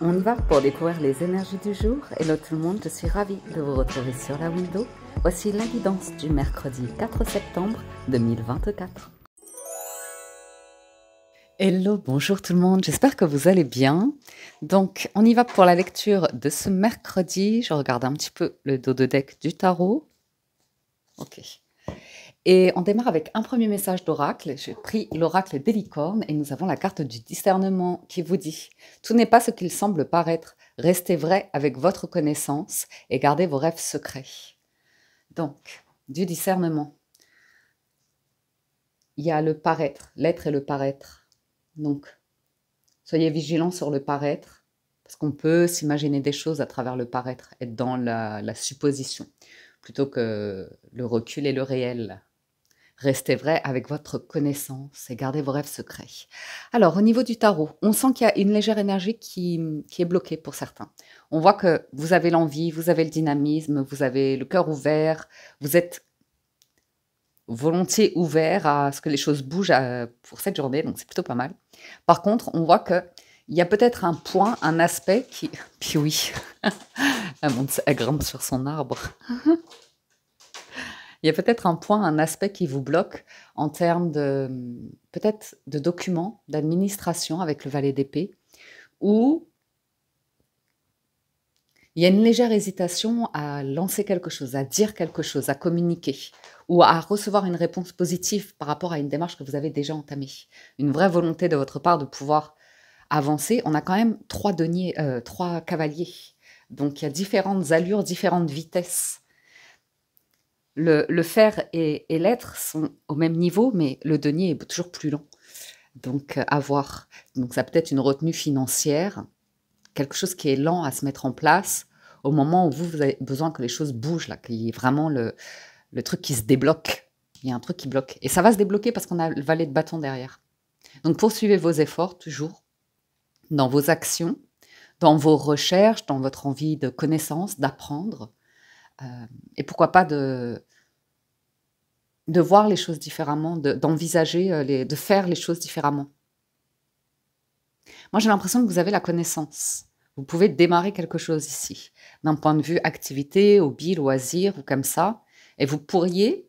On y va pour découvrir les énergies du jour. Hello tout le monde, je suis ravie de vous retrouver sur la window. Voici l'évidence du mercredi 4 septembre 2024. Hello, bonjour tout le monde, j'espère que vous allez bien. Donc, on y va pour la lecture de ce mercredi. Je regarde un petit peu le dos de deck du tarot. Ok. Et on démarre avec un premier message d'oracle. J'ai pris l'oracle des licornes et nous avons la carte du discernement qui vous dit Tout n'est pas ce qu'il semble paraître. Restez vrai avec votre connaissance et gardez vos rêves secrets. Donc, du discernement. Il y a le paraître, l'être et le paraître. Donc, soyez vigilants sur le paraître, parce qu'on peut s'imaginer des choses à travers le paraître, être dans la, la supposition, plutôt que le recul et le réel. Restez vrai avec votre connaissance et gardez vos rêves secrets. Alors, au niveau du tarot, on sent qu'il y a une légère énergie qui, est bloquée pour certains. On voit que vous avez l'envie, vous avez le dynamisme, vous avez le cœur ouvert, vous êtes volontiers ouvert à ce que les choses bougent euh, pour cette journée, donc c'est plutôt pas mal. Par contre, on voit que il y a peut-être un point, un aspect qui... Puis oui, monde, monte grimpe sur son arbre. Ah, ah il y a peut-être un point, un aspect qui vous bloque en termes de peut-être de documents, d'administration avec le valet d'épée, où il y a une légère hésitation à lancer quelque chose, à dire quelque chose, à communiquer ou à recevoir une réponse positive par rapport à une démarche que vous avez déjà entamée. Une vraie volonté de votre part de pouvoir avancer. On a quand même trois, deniers, euh, trois cavaliers. Donc il y a différentes allures, différentes vitesses le, faire et, l'être sont au même niveau, mais le denier est toujours plus lent. Donc, avoir, euh, Donc, ça peut être une retenue financière, quelque chose qui est lent à se mettre en place au moment où vous, avez besoin que les choses bougent, là, qu'il y ait vraiment le, le truc qui se débloque. Il y a un truc qui bloque. Et ça va se débloquer parce qu'on a le valet de bâton derrière. Donc, poursuivez vos efforts toujours dans vos actions, dans vos recherches, dans votre envie de connaissance, d'apprendre, euh, et pourquoi pas de, voir les choses différemment, d'envisager, de, euh, de faire les choses différemment. Moi, j'ai l'impression que vous avez la connaissance. Vous pouvez démarrer quelque chose ici, d'un point de vue activité, hobby, loisir ou comme ça, et vous pourriez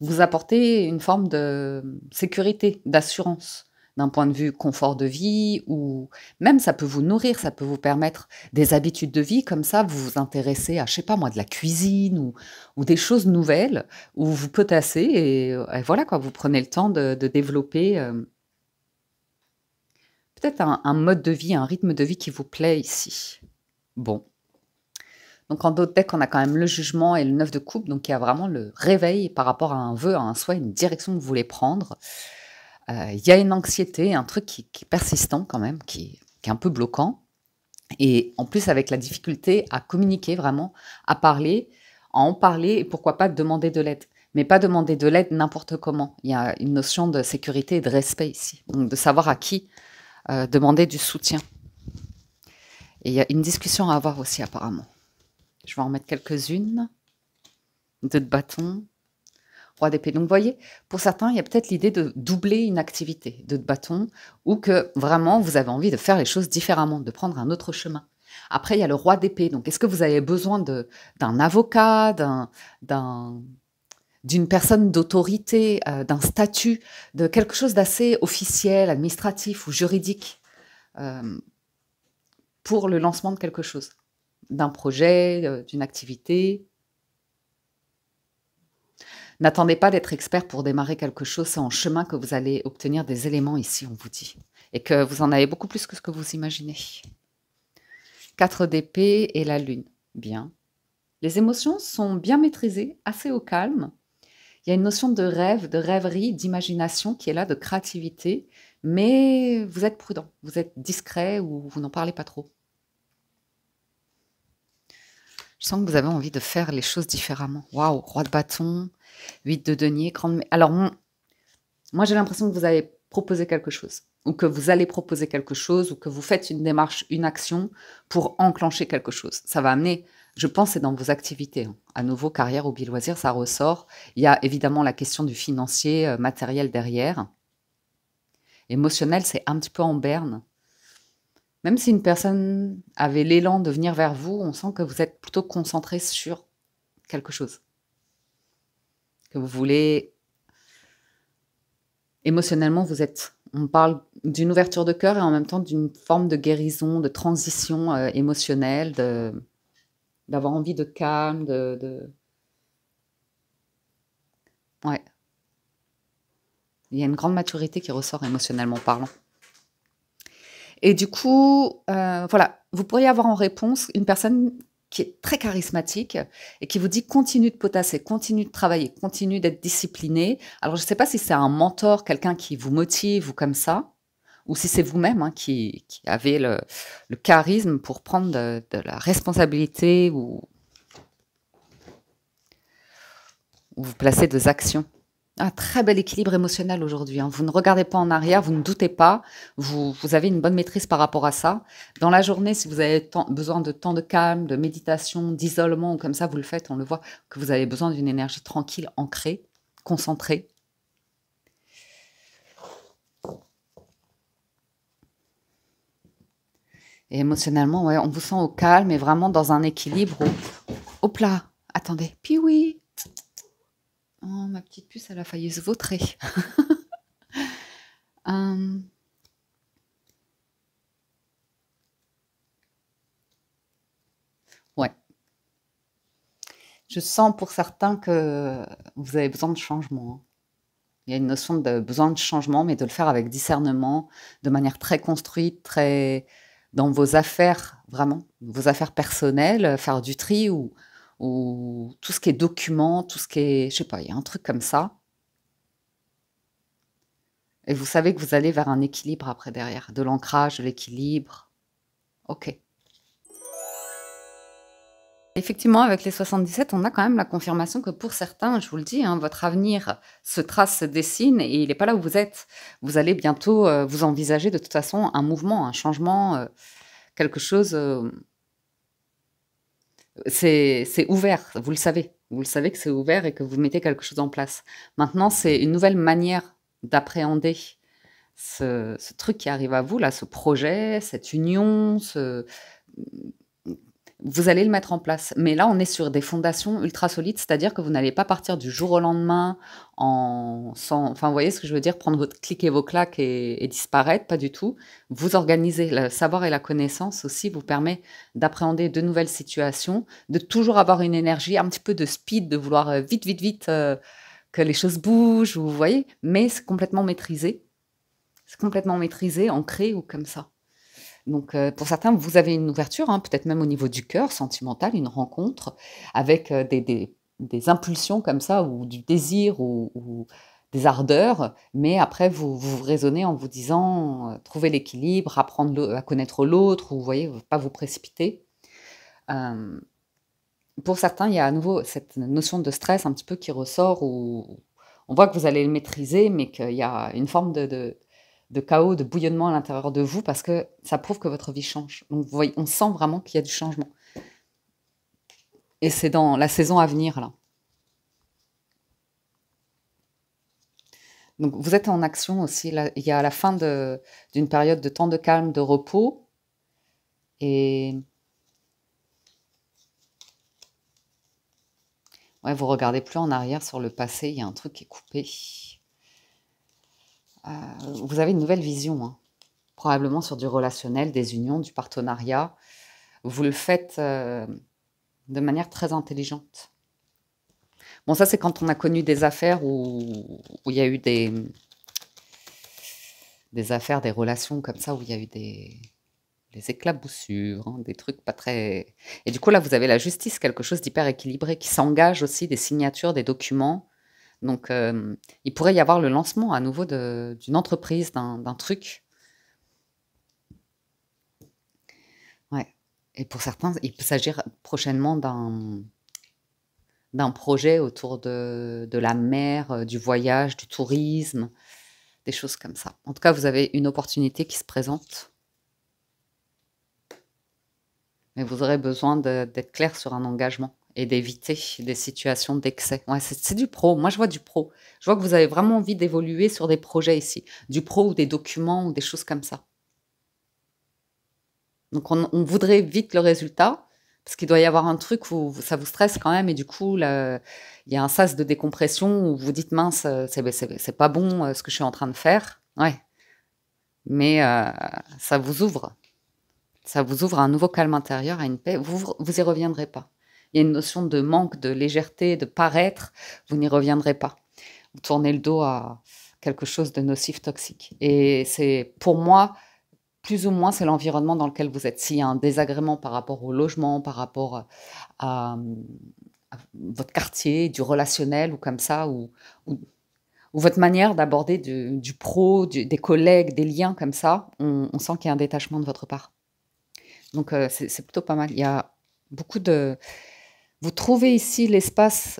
vous apporter une forme de sécurité, d'assurance, d'un point de vue confort de vie, ou même ça peut vous nourrir, ça peut vous permettre des habitudes de vie, comme ça vous vous intéressez à, je sais pas moi, de la cuisine ou, des choses nouvelles, où vous potassez euh, et, voilà quoi, vous prenez le temps de, développer euh, peut-être un, mode de vie, un rythme de vie qui vous plaît ici. Bon. Donc en d'autres decks, on a quand même le jugement et le neuf de coupe, donc il y a vraiment le réveil par rapport à un vœu, à un souhait, une direction que vous voulez prendre. Euh, il y a une anxiété, un truc qui, est persistant quand même, qui, est un peu bloquant. Et en plus, avec la difficulté à communiquer vraiment, à parler, à en parler et pourquoi pas demander de l'aide. Mais pas demander de l'aide n'importe comment. Il y a une notion de sécurité et de respect ici. Donc de savoir à qui euh, demander du soutien. Et il y a une discussion à avoir aussi apparemment. Je vais en mettre quelques-unes. Deux de bâton. Roi Donc, vous voyez, pour certains, il y a peut-être l'idée de doubler une activité de bâton ou que vraiment vous avez envie de faire les choses différemment, de prendre un autre chemin. Après, il y a le roi d'épée. Donc, est-ce que vous avez besoin d'un avocat, d'un d'une personne d'autorité, euh, d'un statut, de quelque chose d'assez officiel, administratif ou juridique euh, pour le lancement de quelque chose, d'un projet, euh, d'une activité, N'attendez pas d'être expert pour démarrer quelque chose, c'est en chemin que vous allez obtenir des éléments ici, on vous dit, et que vous en avez beaucoup plus que ce que vous imaginez. 4 d'épée et la lune, bien. Les émotions sont bien maîtrisées, assez au calme. Il y a une notion de rêve, de rêverie, d'imagination qui est là, de créativité, mais vous êtes prudent, vous êtes discret ou vous n'en parlez pas trop. Je sens que vous avez envie de faire les choses différemment. Waouh, roi de bâton, 8 de denier, grande. Alors, moi, j'ai l'impression que vous avez proposé quelque chose, ou que vous allez proposer quelque chose, ou que vous faites une démarche, une action pour enclencher quelque chose. Ça va amener, je pense, c'est dans vos activités. Hein. À nouveau, carrière ou loisirs, ça ressort. Il y a évidemment la question du financier, euh, matériel derrière. Émotionnel, c'est un petit peu en berne. Même si une personne avait l'élan de venir vers vous, on sent que vous êtes plutôt concentré sur quelque chose. Que vous voulez. Émotionnellement, vous êtes. On parle d'une ouverture de cœur et en même temps d'une forme de guérison, de transition euh, émotionnelle, de d'avoir envie de calme, de, de... Ouais. Il y a une grande maturité qui ressort émotionnellement parlant. Et du coup, euh, voilà, vous pourriez avoir en réponse une personne qui est très charismatique et qui vous dit continue de potasser, continue de travailler, continue d'être discipliné. Alors je ne sais pas si c'est un mentor, quelqu'un qui vous motive ou comme ça, ou si c'est vous-même hein, qui, qui, avez le, charisme pour prendre de, de, la responsabilité ou vous placer des actions un très bel équilibre émotionnel aujourd'hui. Hein. Vous ne regardez pas en arrière, vous ne doutez pas, vous, avez une bonne maîtrise par rapport à ça. Dans la journée, si vous avez besoin de temps de calme, de méditation, d'isolement, comme ça, vous le faites, on le voit, que vous avez besoin d'une énergie tranquille, ancrée, concentrée. Et émotionnellement, on vous sent au calme et vraiment dans un équilibre au, au plat. Attendez, puis oui, Oh, ma petite puce, elle a failli se vautrer. Hum. Ouais. Je sens pour certains que vous avez besoin de changement. Hein. Il y a une notion de besoin de changement, mais de le faire avec discernement, de manière très construite, très dans vos affaires, vraiment, vos affaires personnelles, faire du tri ou ou tout ce qui est document, tout ce qui est, je sais pas, il y a un truc comme ça. Et vous savez que vous allez vers un équilibre après derrière, de l'ancrage, de l'équilibre. Ok. Effectivement, avec les 77, on a quand même la confirmation que pour certains, je vous le dis, hein, votre avenir se trace, se dessine et il n'est pas là où vous êtes. Vous allez bientôt euh, vous envisager de toute façon un mouvement, un changement, euh, quelque chose. Euh, c'est ouvert, vous le savez. Vous le savez que c'est ouvert et que vous mettez quelque chose en place. Maintenant, c'est une nouvelle manière d'appréhender ce, truc qui arrive à vous, là, ce projet, cette union, ce, vous allez le mettre en place. Mais là, on est sur des fondations ultra solides, c'est-à-dire que vous n'allez pas partir du jour au lendemain en sans, enfin, vous voyez ce que je veux dire, prendre votre clic et vos claques et, disparaître, pas du tout. Vous organisez, le savoir et la connaissance aussi vous permet d'appréhender de nouvelles situations, de toujours avoir une énergie, un petit peu de speed, de vouloir euh, vite, vite, vite euh, que les choses bougent, vous voyez, mais c'est complètement maîtrisé. C'est complètement maîtrisé, ancré ou comme ça. Donc, euh, pour certains, vous avez une ouverture, hein, peut-être même au niveau du cœur sentimental, une rencontre avec euh, des, impulsions comme ça, ou du désir, ou, des ardeurs, mais après, vous, vous raisonnez en vous disant, euh, trouver l'équilibre, apprendre à connaître l'autre, ou, vous voyez, pas vous précipiter. pour certains, il y a à nouveau cette notion de stress un petit peu qui ressort, où on voit que vous allez le maîtriser, mais qu'il y a une forme de de chaos, de bouillonnement à l'intérieur de vous, parce que ça prouve que votre vie change. Donc, vous voyez, on sent vraiment qu'il y a du changement. Et c'est dans la saison à venir, là. Donc, vous êtes en action aussi. Il y a la fin d'une période de temps de calme, de repos. Et Ouais, vous regardez plus en arrière sur le passé, il y a un truc qui est coupé. Euh, vous avez une nouvelle vision, hein. probablement sur du relationnel, des unions, du partenariat. Vous le faites euh, de manière très intelligente. Bon, ça, c'est quand on a connu des affaires où, il y a eu des, affaires, des relations comme ça, où il y a eu des, éclaboussures, hein, des trucs pas très. Et du coup, là, vous avez la justice, quelque chose d'hyper équilibré qui s'engage aussi, des signatures, des documents. Donc, euh, il pourrait y avoir le lancement à nouveau d'une entreprise, d'un truc. Et pour certains, il peut s'agir prochainement d'un projet autour de, de, la mer, euh, du voyage, du tourisme, des choses comme ça. En tout cas, vous avez une opportunité qui se présente. Mais vous aurez besoin d'être clair sur un engagement et d'éviter des situations d'excès. Ouais, c'est du pro. Moi, je vois du pro. Je vois que vous avez vraiment envie d'évoluer sur des projets ici, du pro ou des documents ou des choses comme ça. Donc, on, voudrait vite le résultat parce qu'il doit y avoir un truc où ça vous stresse quand même et du coup, il y a un sas de décompression où vous dites mince, euh, ben, c'est pas bon euh, ce que je suis en train de faire. Ouais. Mais euh, ça vous ouvre. Ça vous ouvre à un nouveau calme intérieur, à une paix. Vous, vous y reviendrez pas il y a une notion de manque, de légèreté, de paraître, vous n'y reviendrez pas. Vous tournez le dos à quelque chose de nocif, toxique. Et c'est pour moi, plus ou moins, c'est l'environnement dans lequel vous êtes. S'il y a un désagrément par rapport au logement, par rapport à, votre quartier, du relationnel ou comme ça, ou, votre manière d'aborder du, pro, des collègues, des liens comme ça, on, sent qu'il y a un détachement de votre part. Donc euh, c'est plutôt pas mal. Il y a beaucoup de... Vous trouvez ici l'espace,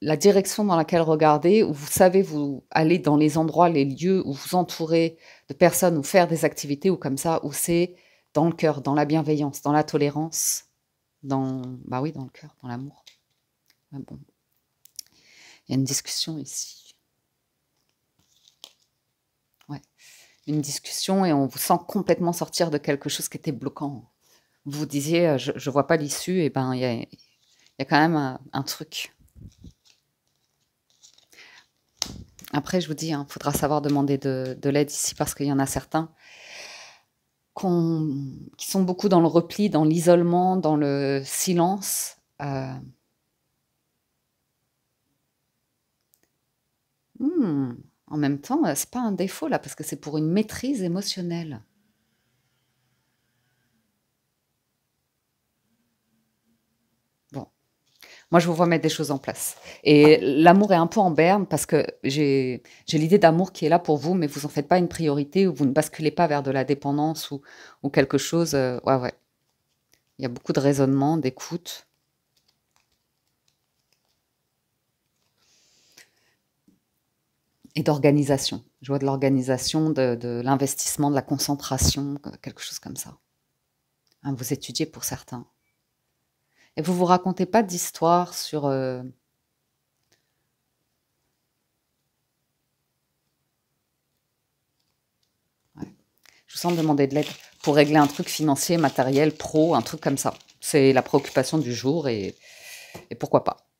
la direction dans laquelle regarder, où vous savez vous allez dans les endroits, les lieux où vous entourez de personnes ou faire des activités ou comme ça, où c'est dans le cœur, dans la bienveillance, dans la tolérance, dans bah oui, dans le cœur, dans l'amour. Ah bon. Il y a une discussion ici. Ouais. Une discussion et on vous sent complètement sortir de quelque chose qui était bloquant. Vous disiez, euh, je ne vois pas l'issue, et ben il y a y a quand même un, truc. Après, je vous dis, il hein, faudra savoir demander de, l'aide ici parce qu'il y en a certains qui sont beaucoup dans le repli, dans l'isolement, dans le silence. Euh. Hmm. En même temps, c'est pas un défaut là parce que c'est pour une maîtrise émotionnelle. Moi, je vous vois mettre des choses en place. Et l'amour est un peu en berne parce que j'ai l'idée d'amour qui est là pour vous, mais vous en faites pas une priorité ou vous ne basculez pas vers de la dépendance ou, ou quelque chose. Euh, ouais, ouais. Il y a beaucoup de raisonnement, d'écoute. Et d'organisation. Je vois de l'organisation, de, l'investissement, de la concentration, quelque chose comme ça. Hein, vous étudiez pour certains. Et vous vous racontez pas d'histoire sur... Euh, Je vous sens demander de l'aide pour régler un truc financier, matériel, pro, un truc comme ça. C'est la préoccupation du jour et pourquoi pas.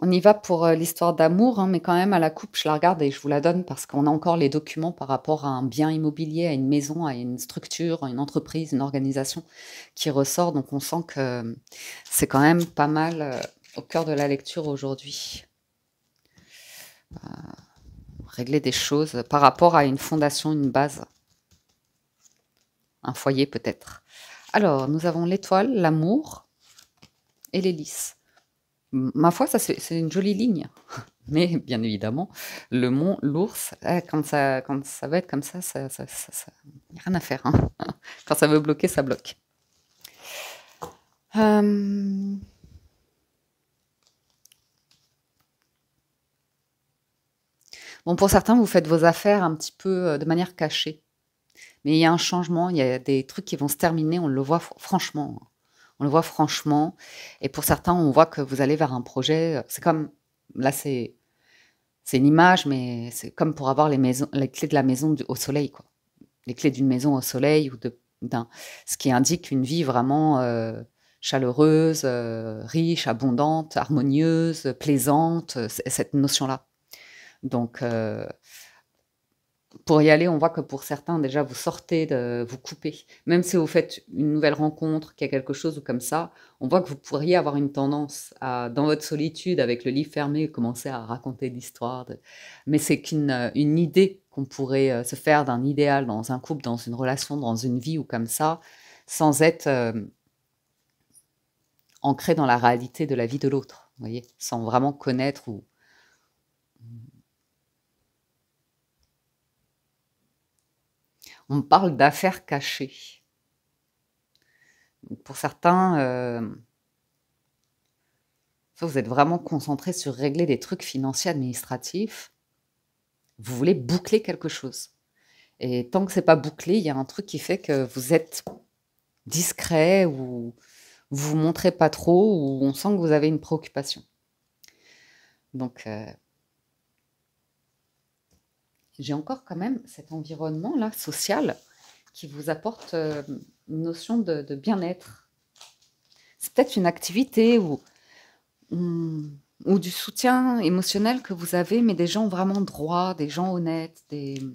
On y va pour euh, l'histoire d'amour, hein, mais quand même à la coupe, je la regarde et je vous la donne parce qu'on a encore les documents par rapport à un bien immobilier, à une maison, à une structure, à une entreprise, une organisation qui ressort. Donc on sent que euh, c'est quand même pas mal euh, au cœur de la lecture aujourd'hui. régler des choses par rapport à une fondation, une base, un foyer peut-être. Alors, nous avons l'étoile, l'amour et l'hélice ma foi, ça c'est une jolie ligne. Mais bien évidemment, le mont, l'ours, quand ça, quand ça va être comme ça, il ça, y a rien à faire. Hein. Quand ça veut bloquer, ça bloque. Euh. Bon, pour certains, vous faites vos affaires un petit peu euh, de manière cachée. Mais il y a un changement, il y a des trucs qui vont se terminer, on le voit franchement on le voit franchement. Et pour certains, on voit que vous allez vers un projet. Euh, c'est comme, là, c'est c'est une image, mais c'est comme pour avoir les, maisons, les clés de la maison du, au soleil, quoi. Les clés d'une maison au soleil ou de d'un, ce qui indique une vie vraiment euh, chaleureuse, euh, riche, abondante, harmonieuse, plaisante, cette notion-là. Donc, pour y aller, on voit que pour certains, déjà, vous sortez, de, vous coupez. Même si vous faites une nouvelle rencontre, qu'il y a quelque chose ou comme ça, on voit que vous pourriez avoir une tendance à, dans votre solitude, avec le lit fermé, commencer à raconter l'histoire. Mais c'est qu'une une idée qu'on pourrait euh, se faire d'un idéal dans un couple, dans une relation, dans une vie ou comme ça, sans être euh, ancré dans la réalité de la vie de l'autre, voyez, sans vraiment connaître ou on parle d'affaires cachées. Pour certains, euh, vous êtes vraiment concentré sur régler des trucs financiers administratifs. Vous voulez boucler quelque chose. Et tant que c'est pas bouclé, il y a un truc qui fait que vous êtes discret ou vous vous montrez pas trop ou on sent que vous avez une préoccupation. Donc, euh, j'ai encore quand même cet environnement-là social qui vous apporte euh, une notion de, bien-être. C'est peut-être une activité ou, mm, ou du soutien émotionnel que vous avez, mais des gens vraiment droits, des gens honnêtes, de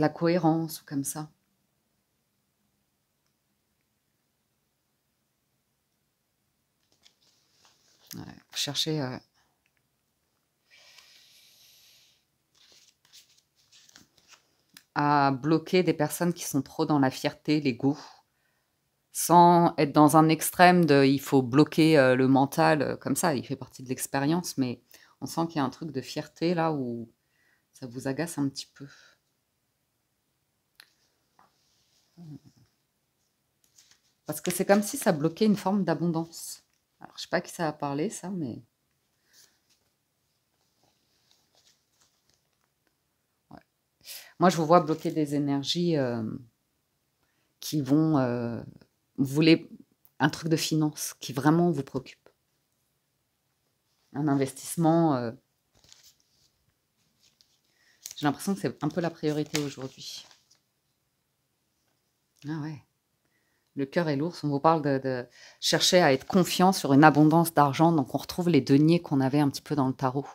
la cohérence ou comme ça. cherchez euh, à bloquer des personnes qui sont trop dans la fierté, l'ego, sans être dans un extrême de il faut bloquer euh, le mental euh, comme ça, il fait partie de l'expérience, mais on sent qu'il y a un truc de fierté là où ça vous agace un petit peu. Parce que c'est comme si ça bloquait une forme d'abondance. Alors je sais pas qui ça a parlé ça, mais... Moi, je vous vois bloquer des énergies euh, qui vont. Euh, vous voulez un truc de finance qui vraiment vous préoccupe. Un investissement. Euh, j'ai l'impression que c'est un peu la priorité aujourd'hui. Ah ouais. Le cœur est lourd. On vous parle de, de chercher à être confiant sur une abondance d'argent. Donc, on retrouve les deniers qu'on avait un petit peu dans le tarot.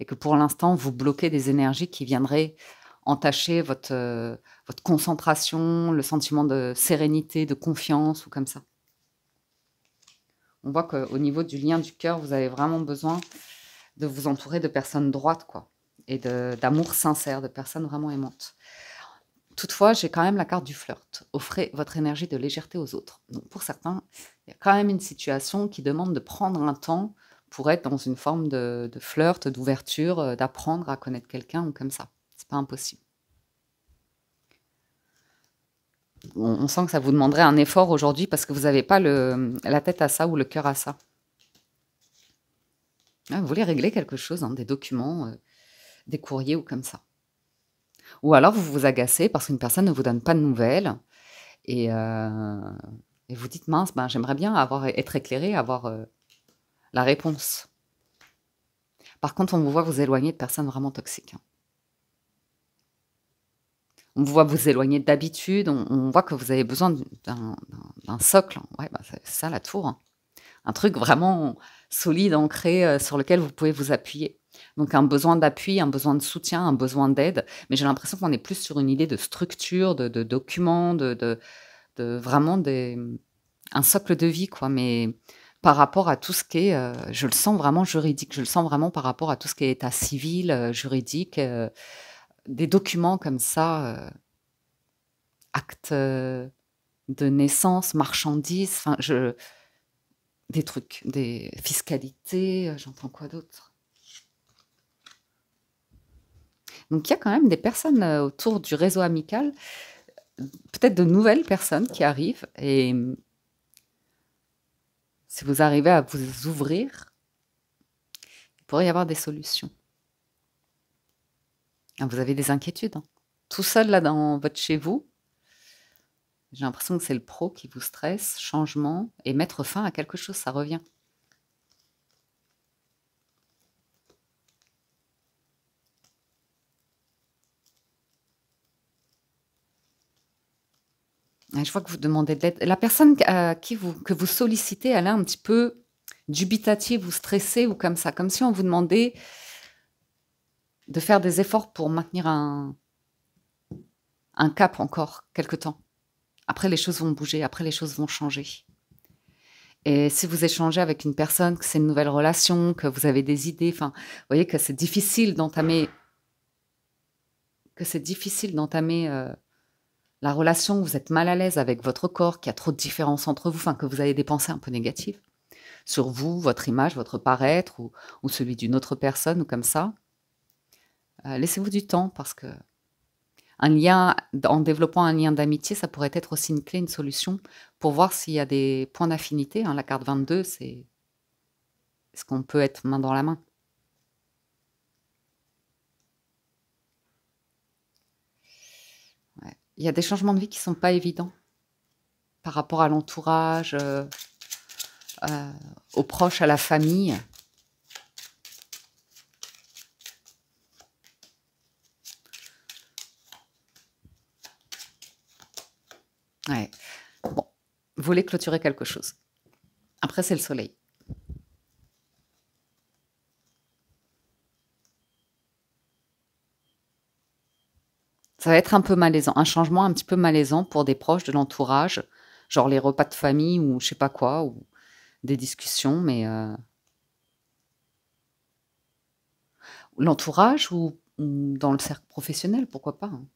Et que pour l'instant, vous bloquez des énergies qui viendraient entacher euh, votre, concentration, le sentiment de sérénité, de confiance ou comme ça. On voit qu'au niveau du lien du cœur, vous avez vraiment besoin de vous entourer de personnes droites, quoi, et d'amour sincère, de personnes vraiment aimantes. Toutefois, j'ai quand même la carte du flirt. Offrez votre énergie de légèreté aux autres. Donc pour certains, il y a quand même une situation qui demande de prendre un temps pour être dans une forme de, de flirt, d'ouverture, euh, d'apprendre à connaître quelqu'un ou comme ça impossible. On, sent que ça vous demanderait un effort aujourd'hui parce que vous n'avez pas le, la tête à ça ou le cœur à ça. Ah, vous voulez régler quelque chose, hein, des documents, euh, des courriers ou comme ça. Ou alors vous vous agacez parce qu'une personne ne vous donne pas de nouvelles et, euh, vous dites mince, ben, j'aimerais bien avoir, être éclairé, avoir euh, la réponse. Par contre, on vous voit vous éloigner de personnes vraiment toxiques. Hein on voit vous éloigner d'habitude, on, voit que vous avez besoin d'un socle. Hein. Ouais, bah, c'est ça la tour. Hein. Un truc vraiment solide, ancré, euh, sur lequel vous pouvez vous appuyer. Donc un besoin d'appui, un besoin de soutien, un besoin d'aide. Mais j'ai l'impression qu'on est plus sur une idée de structure, de, documents, de, vraiment des, un socle de vie, quoi. Mais par rapport à tout ce qui est, euh, je le sens vraiment juridique, je le sens vraiment par rapport à tout ce qui est état civil, euh, juridique des documents comme ça, euh, actes euh, de naissance, marchandises, enfin, je, des trucs, des fiscalités, euh, j'entends quoi d'autre. Donc il y a quand même des personnes autour du réseau amical, peut-être de nouvelles personnes qui arrivent et si vous arrivez à vous ouvrir, il pourrait y avoir des solutions. Ah, vous avez des inquiétudes. Hein. Tout seul, là, dans votre chez vous, j'ai l'impression que c'est le pro qui vous stresse, changement, et mettre fin à quelque chose, ça revient. Je vois que vous demandez de l'aide. La personne qui vous, que vous sollicitez, elle est un petit peu dubitative ou stressée ou comme ça, comme si on vous demandait de faire des efforts pour maintenir un, un cap encore quelque temps. Après, les choses vont bouger, après, les choses vont changer. Et si vous échangez avec une personne, que c'est une nouvelle relation, que vous avez des idées, enfin, vous voyez que c'est difficile d'entamer, que c'est difficile d'entamer euh, la relation, vous êtes mal à l'aise avec votre corps, qu'il y a trop de différences entre vous, que vous avez des pensées un peu négatives sur vous, votre image, votre paraître ou celui d'une autre personne ou comme ça. Euh, laissez-vous du temps parce que en développant un lien d'amitié, ça pourrait être aussi une clé, une solution pour voir s'il y a des points d'affinité. Hein. La carte 22, c'est est-ce qu'on peut être main dans la main Il y a des changements de vie qui ne sont pas évidents par rapport à l'entourage, euh, euh, aux proches, à la famille. Ouais. Bon, vous voulez clôturer quelque chose. Après, c'est le soleil. Ça va être un peu malaisant, un changement un petit peu malaisant pour des proches de l'entourage, genre les repas de famille ou je sais pas quoi, ou des discussions, mais. Euh, l'entourage ou, dans le cercle professionnel, pourquoi pas hein.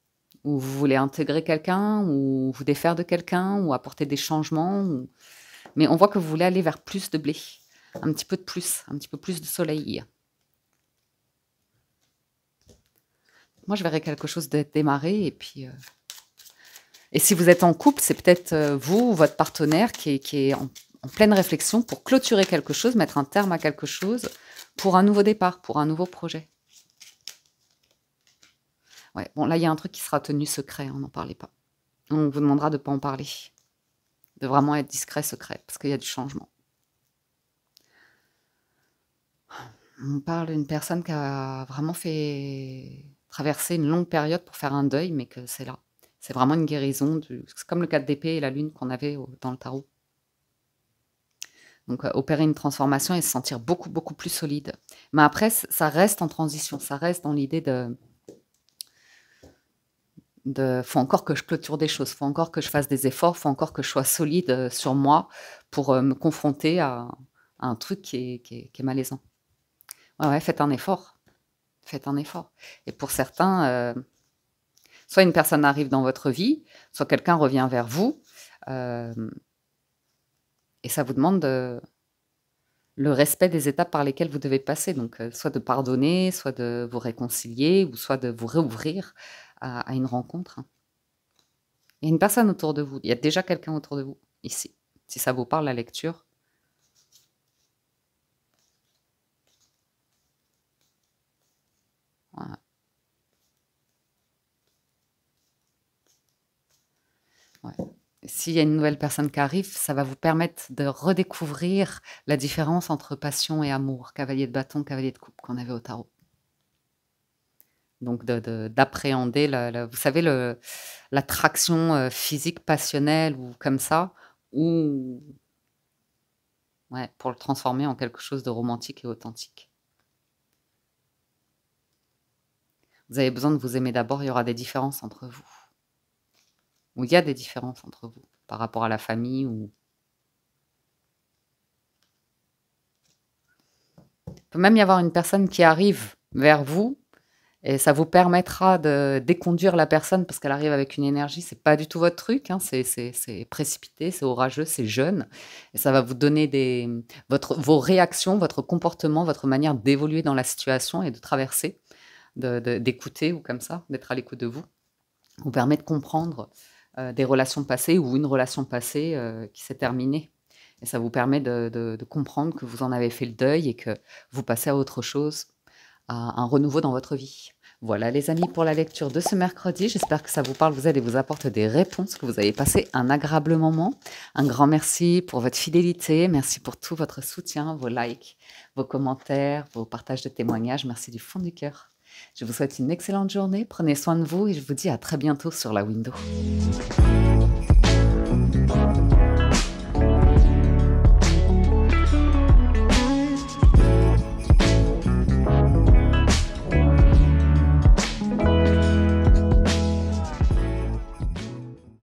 Ou vous voulez intégrer quelqu'un, ou vous défaire de quelqu'un, ou apporter des changements. Mais on voit que vous voulez aller vers plus de blé, un petit peu de plus, un petit peu plus de soleil. Moi, je verrais quelque chose de démarré. et puis. Euh, et si vous êtes en couple, c'est peut-être euh, vous ou votre partenaire qui est, qui en, pleine réflexion pour clôturer quelque chose, mettre un terme à quelque chose, pour un nouveau départ, pour un nouveau projet bon, là, il y a un truc qui sera tenu secret, on n'en parlait pas. On vous demandera de ne pas en parler, de vraiment être discret, secret, parce qu'il y a du changement. On parle d'une personne qui a vraiment fait traverser une longue période pour faire un deuil, mais que c'est là. C'est vraiment une guérison. C'est comme le cas d'épée et la lune qu'on avait dans le tarot. Donc, euh, opérer une transformation et se sentir beaucoup, beaucoup plus solide. Mais après, ça reste en transition, ça reste dans l'idée de de faut encore que je clôture des choses, faut encore que je fasse des efforts, faut encore que je sois solide euh, sur moi pour euh, me confronter à, un truc qui est, malaisant. Ouais, faites un effort, faites un effort. Et pour certains, euh, soit une personne arrive dans votre vie, soit quelqu'un revient vers vous, et ça vous demande le respect des étapes par lesquelles vous devez passer, donc soit de pardonner, soit de vous réconcilier, ou soit de vous réouvrir à, une rencontre. Hein. Il y a une personne autour de vous, il y a déjà quelqu'un autour de vous, ici. Si ça vous parle, la lecture, Voilà. S'il y a une nouvelle personne qui arrive, ça va vous permettre de redécouvrir la différence entre passion et amour, cavalier de bâton, cavalier de coupe qu'on avait au tarot donc d'appréhender, vous savez, l'attraction euh, physique passionnelle ou comme ça, ou ouais, pour le transformer en quelque chose de romantique et authentique. Vous avez besoin de vous aimer d'abord, il y aura des différences entre vous. Ou il y a des différences entre vous par rapport à la famille ou Il peut même y avoir une personne qui arrive vers vous et ça vous permettra de déconduire la personne parce qu'elle arrive avec une énergie. C'est pas du tout votre truc. Hein. C'est précipité, c'est orageux, c'est jeune. Et ça va vous donner des, vos réactions, votre comportement, votre manière d'évoluer dans la situation et de traverser, d'écouter ou comme ça, d'être à l'écoute de vous. Vous permet de comprendre euh, des relations passées ou une relation passée euh, qui s'est terminée. Et ça vous permet de, de comprendre que vous en avez fait le deuil et que vous passez à autre chose, à un renouveau dans votre vie. Voilà les amis pour la lecture de ce mercredi. J'espère que ça vous parle, vous allez vous apporter des réponses, que vous avez passé un agréable moment. Un grand merci pour votre fidélité, merci pour tout votre soutien, vos likes, vos commentaires, vos partages de témoignages. Merci du fond du cœur. Je vous souhaite une excellente journée, prenez soin de vous et je vous dis à très bientôt sur la window.